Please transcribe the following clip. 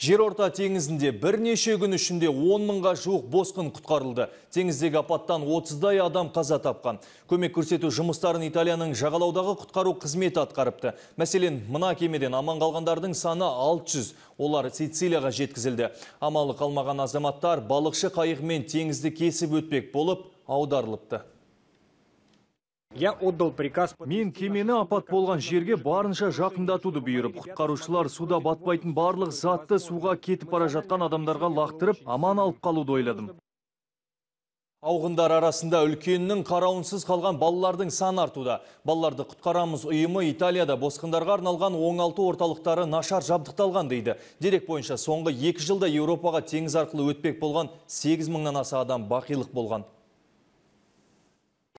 Жер орта теңізінде бірнеше күн үшінде 10 мыңға жуық босқын құтқарылды. Теңіздегі апаттан 30-дай адам қаза тапқан. Көмек көрсету жұмыстарын Италияның жағалаудағы құтқару қызметі атқарыпты. Мәселен, мына кемеден аман қалғандардың саны 600. Олар Сицилияға жеткізілді. Амалы қалмаған азаматтар балықшы қайығымен теңізді кесіп өтпек болып аударылыпты. Я отдал приказ. Мен кемені апат болған жерге барынша жақындатуды бұйырып, құтқарушылар суда батпайтын барлық затты суға кетіп бара жатқан адамдарға лақтырып, аман алып қалуды ойладым. Ауғындар арасында үлкеннің қарауынсыз қалған балалардың саны артуда. Балаларды құтқарамыз ұйымы Италияда босқындарға арналған 16 орталықтары нашар жабдықталған дейді. Дерек бойынша соңғы 2 жылда Еуропаға теңіз арқылы өтпек болған 8 мыңнан аса адам бақилық болған.